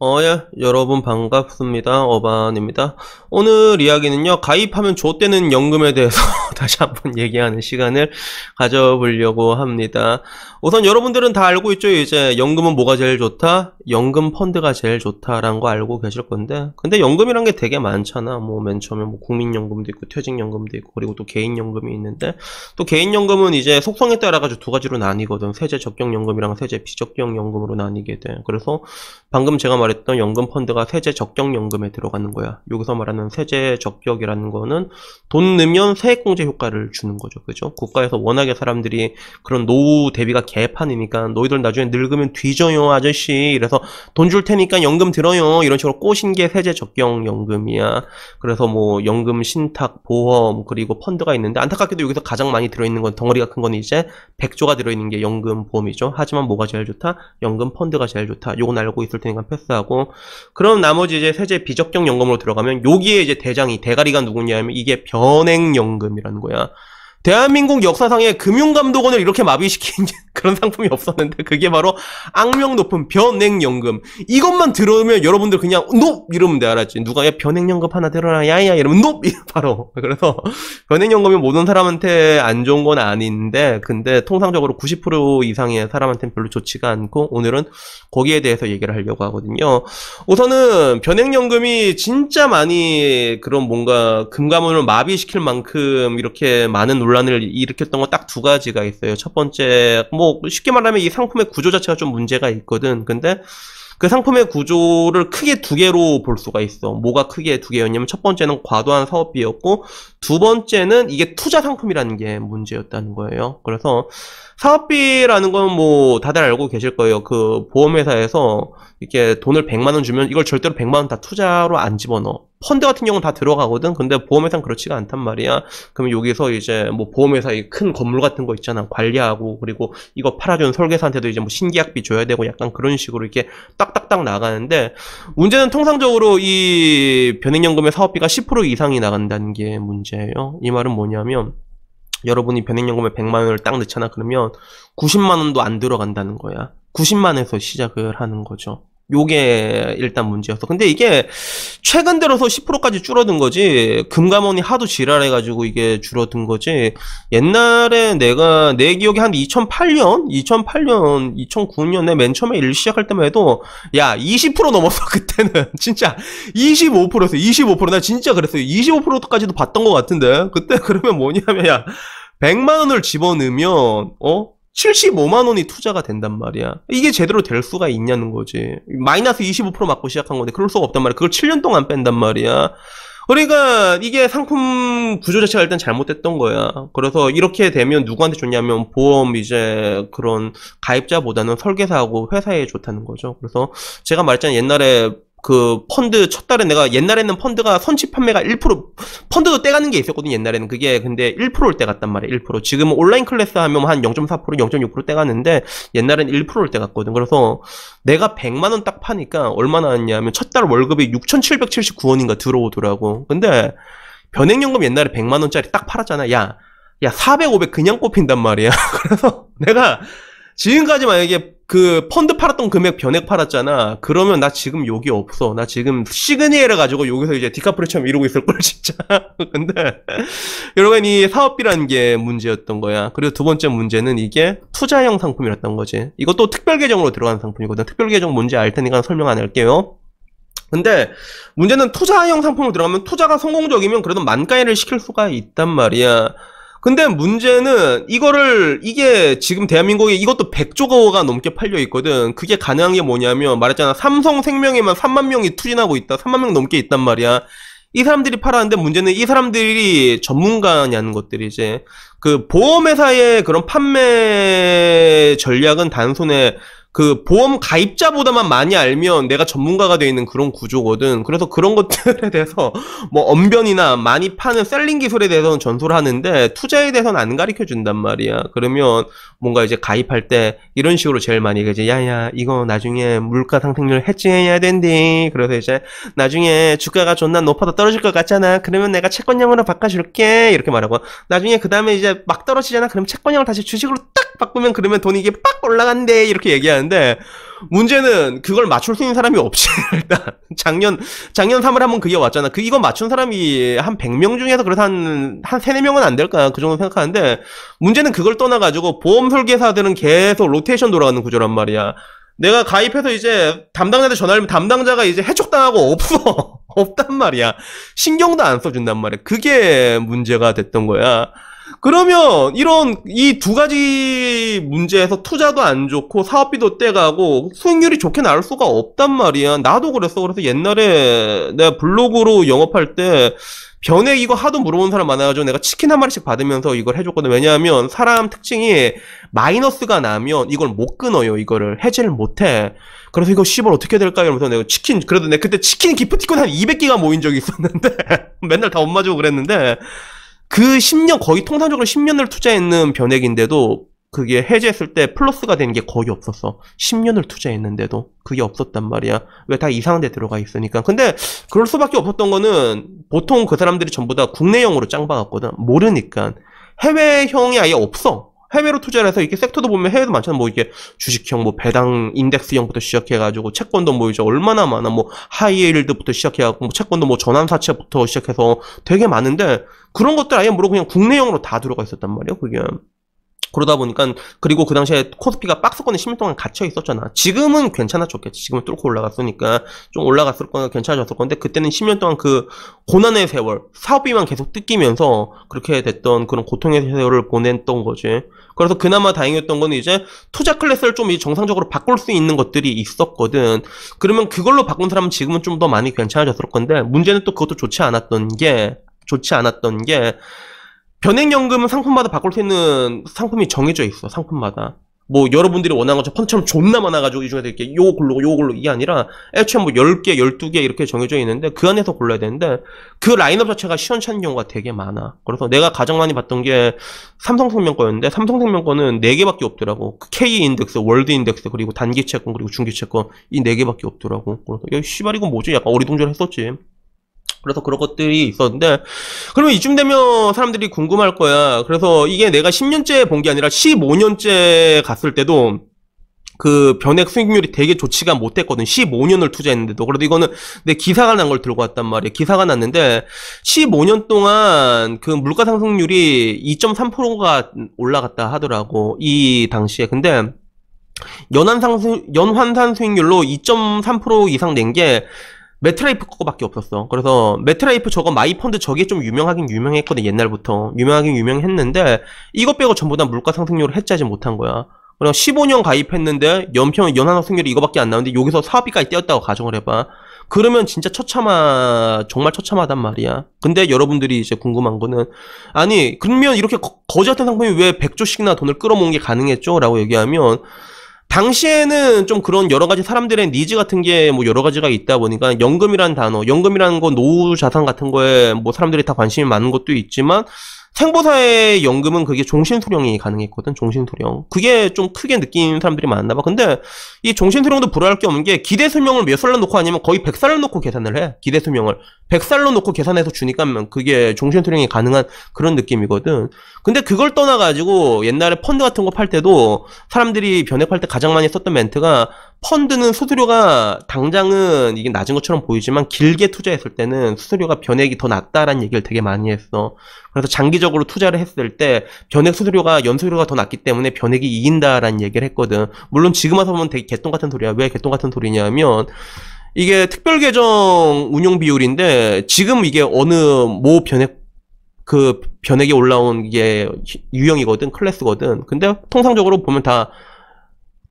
어, 예, 여러분 반갑습니다. 어반입니다. 오늘 이야기는요, 가입하면 좋대는 연금에 대해서 다시 한번 얘기하는 시간을 가져보려고 합니다. 우선 여러분들은 다 알고 있죠? 이제 연금은 뭐가 제일 좋다? 연금 펀드가 제일 좋다라는 거 알고 계실 건데, 근데 연금이란 게 되게 많잖아. 뭐, 맨 처음에 뭐 국민연금도 있고, 퇴직연금도 있고, 그리고 또 개인연금이 있는데, 또 개인연금은 이제 속성에 따라가지고 두 가지로 나뉘거든. 세제 적격연금이랑 세제 비적격연금으로 나뉘게 돼. 그래서 방금 제가 말 말했던 연금 펀드가 세제 적격 연금에 들어가는 거야. 여기서 말하는 세제 적격이라는 거는 돈 넣으면 세액 공제 효과를 주는 거죠. 그죠? 국가에서 워낙에 사람들이 그런 노후 대비가 개판이니까 너희들 나중에 늙으면 뒤져요 아저씨 이래서 돈 줄 테니까 연금 들어요 이런 식으로 꼬신 게 세제 적격 연금이야. 그래서 뭐 연금 신탁 보험 그리고 펀드가 있는데 안타깝게도 여기서 가장 많이 들어있는 건 덩어리가 큰 건 이제 100조가 들어있는 게 연금 보험이죠. 하지만 뭐가 제일 좋다? 연금 펀드가 제일 좋다. 요건 알고 있을 테니까 패스. 가고 그럼 나머지 이제 세제 비적정 연금으로 들어가면 여기에 이제 대장이 대가리가 누구냐면 이게 변액연금이라는 거야. 대한민국 역사상에 금융감독원을 이렇게 마비시킨 그런 상품이 없었는데 그게 바로 악명 높은 변액연금 이것만 들으면 여러분들 그냥 높 이러면 돼 알았지 누가 야 변액연금 하나 들어라 야야 이러면 높 바로 그래서 변액연금이 모든 사람한테 안 좋은 건 아닌데 근데 통상적으로 90% 이상의 사람한테는 별로 좋지가 않고 오늘은 거기에 대해서 얘기를 하려고 하거든요 우선은 변액연금이 진짜 많이 그런 뭔가 금감원을 마비시킬 만큼 이렇게 많은 논란 논란을 일으켰던 건딱두 가지가 있어요. 첫 번째, 뭐 쉽게 말하면 이 상품의 구조 자체가 좀 문제가 있거든. 근데 그 상품의 구조를 크게 두 개로 볼 수가 있어. 뭐가 크게 두 개였냐면 첫 번째는 과도한 사업비였고 두 번째는 이게 투자 상품이라는 게 문제였다는 거예요. 그래서 사업비라는 건 뭐 다들 알고 계실 거예요. 그 보험회사에서 이렇게 돈을 100만 원 주면 이걸 절대로 100만 원 다 투자로 안 집어넣어. 펀드 같은 경우는 다 들어가거든. 근데 보험회사는 그렇지가 않단 말이야. 그럼 여기서 이제 뭐 보험회사 큰 건물 같은 거 있잖아. 관리하고 그리고 이거 팔아주는 설계사한테도 이제 뭐 신계약비 줘야 되고 약간 그런 식으로 이렇게 딱딱딱 나가는데 문제는 통상적으로 이 변액연금의 사업비가 10% 이상이 나간다는 게 문제. 문제예요. 이 말은 뭐냐면 여러분이 변액연금에 100만 원을 딱 넣잖아 그러면 90만 원도 안 들어간다는 거야. 90만에서 시작을 하는 거죠. 요게 일단 문제였어. 근데 이게 최근 들어서 10%까지 줄어든 거지. 금감원이 하도 지랄해가지고 이게 줄어든 거지. 옛날에 내가 내 기억에 한 2008년, 2008년, 2009년에 맨 처음에 일 시작할 때만 해도 야 20% 넘었어 그때는 진짜 2 5였어 25%나 진짜 그랬어요. 25%까지도 봤던 것 같은데 그때 그러면 뭐냐면 야 100만 원을 집어넣으면 어 75만 원이 투자가 된단 말이야. 이게 제대로 될 수가 있냐는 거지. 마이너스 25% 맞고 시작한 건데 그럴 수가 없단 말이야. 그걸 7년 동안 뺀단 말이야. 그러니까 이게 상품 구조 자체가 일단 잘못됐던 거야. 그래서 이렇게 되면 누구한테 좋냐면 보험 이제 그런 가입자보다는 설계사하고 회사에 좋다는 거죠. 그래서 제가 말했잖아요. 옛날에 그 펀드 첫 달에 내가 옛날에는 펀드가 선취 판매가 1% 펀드도 떼가는 게 있었거든 옛날에는 그게 근데 1%올 때 갔단 말이야 1% 지금은 온라인 클래스 하면 한 0.4% 0.6% 떼가는데 옛날엔 1%올 때 갔거든 그래서 내가 100만 원 딱 파니까 얼마나 왔냐면 첫 달 월급이 6,779원인가 들어오더라고 근데 변액연금 옛날에 100만 원짜리 딱 팔았잖아 야야 야 400, 500 그냥 꼽힌단 말이야 그래서 내가 지금까지 만약에 그 펀드 팔았던 금액 변액 팔았잖아. 그러면 나 지금 욕이 없어. 나 지금 시그니엘을 가지고 여기서 이제 디카프리처럼 이러고 있을 걸 진짜. 근데 여러분 이 사업비라는 게 문제였던 거야. 그리고 두 번째 문제는 이게 투자형 상품이었던 거지. 이것도 특별 계정으로 들어가는 상품이거든. 특별 계정 뭔지 알 테니까 설명 안 할게요. 근데 문제는 투자형 상품으로 들어가면 투자가 성공적이면 그래도 만가일을 시킬 수가 있단 말이야. 근데 문제는 이거를 이게 지금 대한민국에 이것도 100조가 넘게 팔려 있거든. 그게 가능한 게 뭐냐면 말했잖아. 삼성생명에만 3만 명이 투진하고 있다. 3만 명 넘게 있단 말이야. 이 사람들이 팔았는데 문제는 이 사람들이 전문가냐는 것들이 이제 그 보험회사의 그런 판매 전략은 단순에 그 보험 가입자보다만 많이 알면 내가 전문가가 되어 있는 그런 구조거든. 그래서 그런 것들에 대해서 뭐 언변이나 많이 파는 셀링 기술에 대해서는 전소 하는데 투자에 대해서는 안 가르쳐 준단 말이야. 그러면 뭔가 이제 가입할 때 이런 식으로 제일 많이 이제 야야 이거 나중에 물가 상승률 해지해야 된디. 그래서 이제 나중에 주가가 존나 높아도 떨어질 것 같잖아. 그러면 내가 채권형으로 바꿔줄게 이렇게 말하고 나중에 그 다음에 이제 막 떨어지잖아. 그럼 채권형을 다시 주식으로 딱 바꾸면 그러면 돈이 이게 빡 올라간대 이렇게 얘기하는데 문제는 그걸 맞출 수 있는 사람이 없지 일단 작년 작년 3월 한번 그게 왔잖아 그 이거 맞춘 사람이 한 100명 중에서 그래서 한한 한 3, 4명은 안 될까 그 정도 생각하는데 문제는 그걸 떠나가지고 보험 설계사들은 계속 로테이션 돌아가는 구조란 말이야 내가 가입해서 이제 담당자한테 전화하면 담당자가 이제 해촉당하고 없어 없단 말이야 신경도 안 써준단 말이야 그게 문제가 됐던 거야 그러면 이런 이 두 가지 문제에서 투자도 안 좋고 사업비도 떼가고 수익률이 좋게 나올 수가 없단 말이야. 나도 그랬어. 그래서 옛날에 내가 블로그로 영업할 때 변액 이거 하도 물어본 사람 많아가지고 내가 치킨 한 마리씩 받으면서 이걸 해줬거든. 왜냐하면 사람 특징이 마이너스가 나면 이걸 못 끊어요. 이거를 해지를 못해. 그래서 이거 씨발 어떻게 해야 될까? 이러면서 내가 치킨, 그래도 내 그때 치킨 기프티콘 한 200개가 모인 적이 있었는데 맨날 다 엄마 주고 그랬는데 그 10년 거의 통상적으로 10년을 투자했는 변액인데도 그게 해제했을 때 플러스가 되는 게 거의 없었어. 10년을 투자했는데도 그게 없었단 말이야. 왜 다 이상한 데 들어가 있으니까. 근데 그럴 수밖에 없었던 거는 보통 그 사람들이 전부 다 국내형으로 짱 박았거든. 모르니까. 해외형이 아예 없어. 해외로 투자를 해서 이게 섹터도 보면 해외도 많잖아. 뭐 이게 주식형, 뭐 배당, 인덱스형부터 시작해가지고 채권도 뭐 이제 얼마나 많아. 뭐 하이힐드부터 시작해가지고 뭐 채권도 뭐 전환사채부터 시작해서 되게 많은데 그런 것들 아예 모르고 그냥 국내형으로 다 들어가 있었단 말이야. 그게. 그러다 보니까 그리고 그 당시에 코스피가 박스권에 10일 동안 갇혀 있었잖아. 지금은 괜찮아졌겠지. 지금은 뚫고 올라갔으니까 좀 올라갔을 거나 괜찮아졌을 건데 그때는 10년 동안 그 고난의 세월, 사업비만 계속 뜯기면서 그렇게 됐던 그런 고통의 세월을 보냈던 거지. 그래서 그나마 다행이었던 건 이제 투자 클래스를 좀 이제 정상적으로 바꿀 수 있는 것들이 있었거든. 그러면 그걸로 바꾼 사람은 지금은 좀 더 많이 괜찮아졌을 건데 문제는 또 그것도 좋지 않았던 게 좋지 않았던 게 변액연금은 상품마다 바꿀 수 있는 상품이 정해져 있어 상품마다 뭐 여러분들이 원하는 것처럼 펀처럼 존나 많아가지고 이 중에서 이렇게 요거 골르고 요거 골르고 이게 아니라 애초에 뭐 10개 12개 이렇게 정해져 있는데 그 안에서 골라야 되는데 그 라인업 자체가 시원찮은 경우가 되게 많아 그래서 내가 가장 많이 봤던 게 삼성생명 거였는데 삼성생명 권은 4개밖에 없더라고 그 K인덱스 월드인덱스 그리고 단기채권 그리고 중기채권 이 4개밖에 없더라고 그래서 야 씨발 이건 뭐지 약간 어리둥절했었지 그래서 그런 것들이 있었는데 그러면 이쯤 되면 사람들이 궁금할 거야. 그래서 이게 내가 10년째 본 게 아니라 15년째 갔을 때도 그 변액 수익률이 되게 좋지가 못했거든. 15년을 투자했는데도. 그래도 이거는 내 기사가 난 걸 들고 왔단 말이야. 기사가 났는데 15년 동안 그 물가 상승률이 2.3%가 올라갔다 하더라고. 이 당시에. 근데 연환 상승 연환산 수익률로 2.3% 이상 낸게 메트라이프 거밖에 없었어. 그래서 메트라이프 저거 마이펀드 저게 좀 유명하긴 유명했거든 옛날부터 유명하긴 유명했는데 이것 빼고 전부 다 물가 상승률을 해지하지 못한 거야. 그냥 15년 가입했는데 연평 연한 상승률이 이거밖에 안 나오는데 여기서 사업비까지 떼었다고 가정을 해봐. 그러면 진짜 처참하 정말 처참하단 말이야. 근데 여러분들이 이제 궁금한 거는 아니 그러면 이렇게 거, 거지 같은 상품이 왜 100조씩이나 돈을 끌어모은 게 가능했죠?라고 얘기하면 당시에는 좀 그런 여러 가지 사람들의 니즈 같은 게 뭐 여러 가지가 있다 보니까 연금이라는 단어, 연금이라는 건 노후 자산 같은 거에 뭐 사람들이 다 관심이 많은 것도 있지만 생보사의 연금은 그게 종신수령이 가능했거든, 종신수령. 그게 좀 크게 느낀 사람들이 많나 봐. 근데 이 종신수령도 불허할게 없는 게 기대수명을 몇 살로 놓고 아니면 거의 100살로 놓고 계산을 해. 기대수명을. 100살로 놓고 계산해서 주니까 그게 종신수령이 가능한 그런 느낌이거든. 근데 그걸 떠나가지고 옛날에 펀드 같은 거 팔 때도 사람들이 변액할 때 가장 많이 썼던 멘트가 펀드는 수수료가 당장은 이게 낮은 것처럼 보이지만 길게 투자했을 때는 수수료가 변액이 더 낮다라는 얘기를 되게 많이 했어. 그래서 장기적 장기적으로 투자를 했을 때 변액 수수료가 연수료가 더 낮기 때문에 변액이 이긴다라는 얘기를 했거든. 물론 지금 와서 보면 되게 개똥 같은 소리야. 왜 개똥 같은 소리냐면 이게 특별 계정 운용 비율인데 지금 이게 어느 모 변액 그 변액이 올라온 게 유형이거든 클래스거든. 근데 통상적으로 보면 다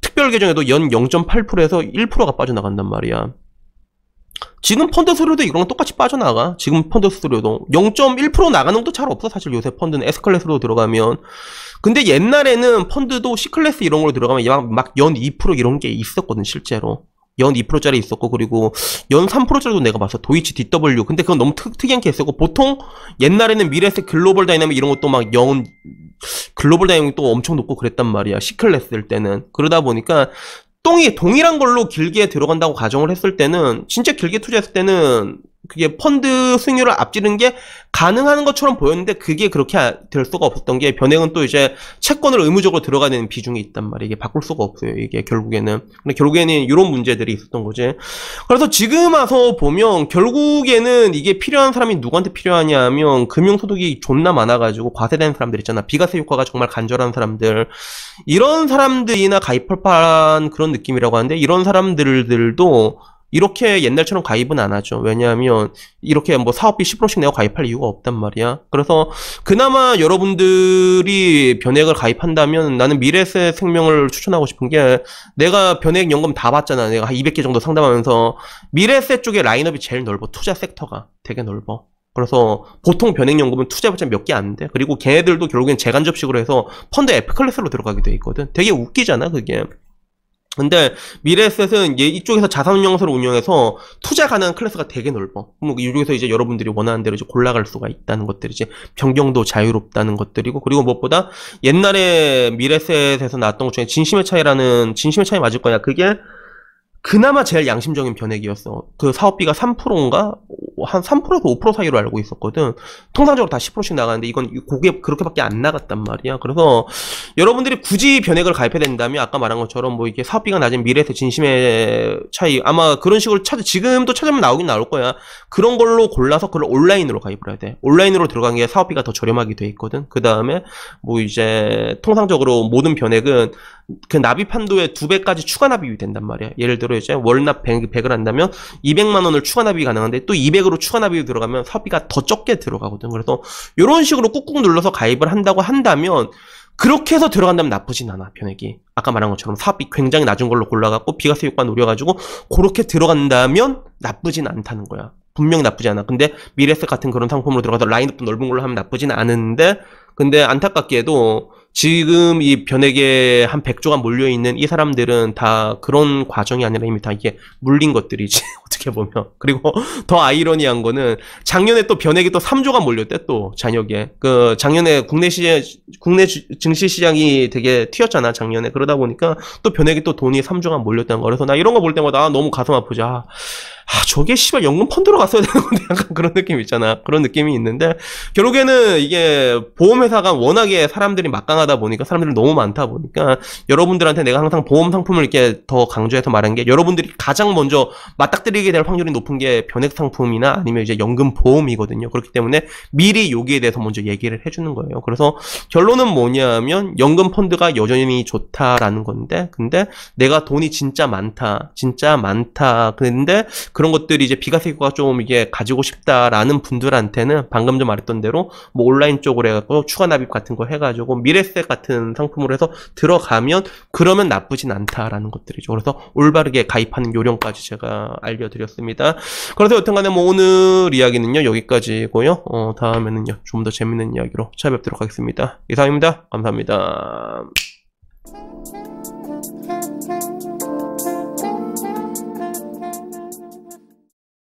특별 계정에도 연 0.8%에서 1%가 빠져나간단 말이야. 지금 펀드 수료도 이거랑 똑같이 빠져나가. 지금 펀드 수료도 0.1% 나가는 것도 잘 없어. 사실 요새 펀드는 S클래스로 들어가면. 근데 옛날에는 펀드도 C클래스 이런 걸로 들어가면 막 연 2% 이런 게 있었거든, 실제로. 연 2%짜리 있었고 그리고 연 3%짜리도 내가 봤어 도이치 DW 근데 그건 너무 특, 특이한케이스고 보통 옛날에는 미래세 글로벌 다이나믹 이런 것도 막연 글로벌 다이나믹 도 엄청 높고 그랬단 말이야 C클래스일 때는 그러다 보니까 똥이 동일한 걸로 길게 들어간다고 가정을 했을 때는 진짜 길게 투자했을 때는 그게 펀드 수익률을 앞지르는게 가능한 것처럼 보였는데 그게 그렇게 아, 될 수가 없었던 게변액은또 이제 채권으로 의무적으로 들어가야 되는 비중이 있단 말이에요. 이게 바꿀 수가 없어요. 이게 결국에는. 근데 결국에는 이런 문제들이 있었던 거지. 그래서 지금 와서 보면 결국에는 이게 필요한 사람이 누구한테 필요하냐 하면 금융소득이 존나 많아가지고 과세된 사람들 있잖아. 비과세 효과가 정말 간절한 사람들. 이런 사람들이나 가입할판 그런 느낌이라고 하는데 이런 사람들들도 이렇게 옛날처럼 가입은 안 하죠. 왜냐하면 이렇게 뭐 사업비 10%씩 내가 가입할 이유가 없단 말이야. 그래서 그나마 여러분들이 변액을 가입한다면 나는 미래세 생명을 추천하고 싶은 게 내가 변액 연금 다 봤잖아. 내가 한 200개 정도 상담하면서 미래세 쪽에 라인업이 제일 넓어. 투자 섹터가 되게 넓어. 그래서 보통 변액연금은 투자해봤자 몇 개 안 돼. 그리고 걔네들도 결국엔 재간접식으로 해서 펀드 F클래스로 들어가게 돼 있거든. 되게 웃기잖아, 그게. 근데 미래셋은 이쪽에서 자산운용소를 운영해서 투자 가능한 클래스가 되게 넓어. 그럼 이쪽에서 이제 여러분들이 원하는 대로 이제 골라갈 수가 있다는 것들이지 변경도 자유롭다는 것들이고 그리고 무엇보다 옛날에 미래셋에서 나왔던 것 중에 진심의 차이라는 진심의 차이 맞을 거냐 그게 그나마 제일 양심적인 변액이었어. 그 사업비가 3%인가? 한 3%에서 5% 사이로 알고 있었거든. 통상적으로 다 10%씩 나가는데 이건 고게 그렇게밖에 안 나갔단 말이야. 그래서 여러분들이 굳이 변액을 가입해야 된다면 아까 말한 것처럼 뭐 이게 사업비가 낮은 미래에서 진심의 차이 아마 그런 식으로 찾아 지금도 찾으면 나오긴 나올 거야. 그런 걸로 골라서 그걸 온라인으로 가입을 해야 돼. 온라인으로 들어간 게 사업비가 더 저렴하게 돼 있거든. 그 다음에 뭐 이제 통상적으로 모든 변액은 그 나비 판도의두 배까지 추가 납입이 된단 말이야. 예를 들어 들어있죠. 월납 100, 100을 한다면 200만 원을 추가 납입이 가능한데 또 200으로 추가 납입이 들어가면 사비가 더 적게 들어가거든. 그래서 이런 식으로 꾹꾹 눌러서 가입을 한다고 한다면 그렇게 해서 들어간다면 나쁘진 않아 변액이 아까 말한 것처럼 사업비 굉장히 낮은 걸로 골라갖고 비과세 효과 노려가지고 그렇게 들어간다면 나쁘진 않다는 거야 분명 나쁘지 않아 근데 미래스 같은 그런 상품으로 들어가서 라인업도 넓은 걸로 하면 나쁘진 않은데 근데 안타깝게도 지금 이 변액에 한 100조가 몰려 있는 이 사람들은 다 그런 과정이 아니라 이미 다 이게 물린 것들이지 어떻게 보면. 그리고 더 아이러니한 거는 작년에 또 변액이 또 3조가 몰렸대 또 잔역에. 그 작년에 국내 시장 국내 증시 시장이 되게 튀었잖아 작년에. 그러다 보니까 또 변액이 또 돈이 3조가 몰렸다는 거. 그래서 나 이런 거 볼 때마다 아, 너무 가슴 아프지. 아. 아 저게 씨발 연금 펀드로 갔어야 되는 건데 약간 그런 느낌 있잖아 그런 느낌이 있는데 결국에는 이게 보험회사가 워낙에 사람들이 막강하다 보니까 사람들이 너무 많다 보니까 여러분들한테 내가 항상 보험 상품을 이렇게 더 강조해서 말한 게 여러분들이 가장 먼저 맞닥뜨리게 될 확률이 높은 게 변액 상품이나 아니면 이제 연금 보험이거든요 그렇기 때문에 미리 여기에 대해서 먼저 얘기를 해주는 거예요 그래서 결론은 뭐냐면 연금 펀드가 여전히 좋다라는 건데 근데 내가 돈이 진짜 많다 진짜 많다 근데 그런 것들이 이제 비가세가좀 이게 가지고 싶다라는 분들한테는 방금 좀 말했던 대로 뭐 온라인 쪽으로 해갖고 추가 납입 같은 거 해가지고 미래세 같은 상품으로 해서 들어가면 그러면 나쁘진 않다라는 것들이죠. 그래서 올바르게 가입하는 요령까지 제가 알려드렸습니다. 그래서 여튼간에 뭐 오늘 이야기는요 여기까지고요. 어, 다음에는요 좀 더 재밌는 이야기로 찾아뵙도록 하겠습니다. 이상입니다. 감사합니다.